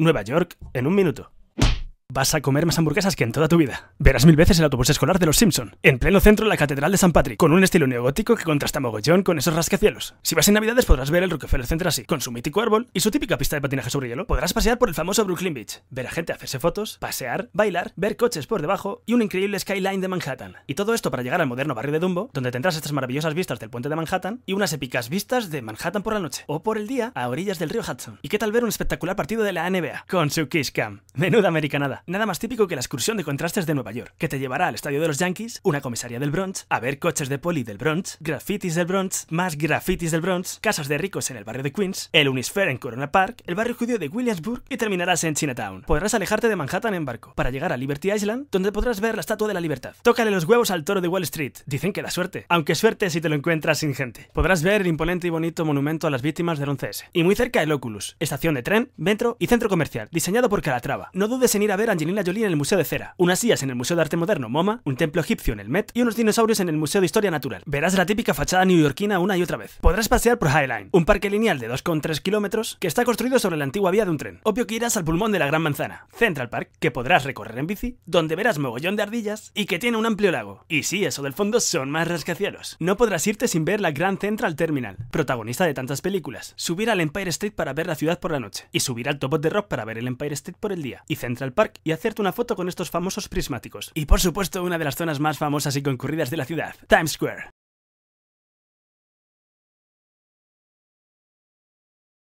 Nueva York en un minuto. Vas a comer más hamburguesas que en toda tu vida. Verás mil veces el autobús escolar de los Simpson, en pleno centro la Catedral de San Patrick, con un estilo neogótico que contrasta mogollón con esos rascacielos. Si vas en Navidades podrás ver el Rockefeller Center así, con su mítico árbol y su típica pista de patinaje sobre hielo. Podrás pasear por el famoso Brooklyn Beach, ver a gente hacerse fotos, pasear, bailar, ver coches por debajo y un increíble skyline de Manhattan. Y todo esto para llegar al moderno barrio de Dumbo, donde tendrás estas maravillosas vistas del puente de Manhattan y unas épicas vistas de Manhattan por la noche o por el día a orillas del río Hudson. ¿Y qué tal ver un espectacular partido de la NBA con su Kiss Cam? Menuda americanada nada. más típico que la excursión de contrastes de Nueva York, que te llevará al estadio de los Yankees, una comisaría del Bronx, a ver coches de poli del Bronx, grafitis del Bronx, más grafitis del Bronx, casas de ricos en el barrio de Queens, el Unisphere en Corona Park, el barrio judío de Williamsburg y terminarás en Chinatown. Podrás alejarte de Manhattan en barco para llegar a Liberty Island, donde podrás ver la estatua de la libertad. Tócale los huevos al toro de Wall Street, dicen que da suerte, aunque suerte si te lo encuentras sin gente. Podrás ver el imponente y bonito monumento a las víctimas del 11S. Y muy cerca el Oculus, estación de tren, metro y centro comercial, diseñado por Calatrava. No dudes en ir a ver Angelina Jolie en el Museo de Cera, unas sillas en el Museo de Arte Moderno MoMA, un templo egipcio en el Met y unos dinosaurios en el Museo de Historia Natural. Verás la típica fachada neoyorquina una y otra vez. Podrás pasear por Highline, un parque lineal de 2,3 kilómetros que está construido sobre la antigua vía de un tren. Obvio que irás al pulmón de la Gran Manzana, Central Park, que podrás recorrer en bici, donde verás mogollón de ardillas y que tiene un amplio lago. Y sí, eso del fondo son más rascacielos. No podrás irte sin ver la Grand Central Terminal, protagonista de tantas películas, subir al Empire Street para ver la ciudad por la noche y subir al topo de Rock para ver el Empire State por el día y Central Park y hacerte una foto con estos famosos prismáticos. Y por supuesto, una de las zonas más famosas y concurridas de la ciudad, Times Square.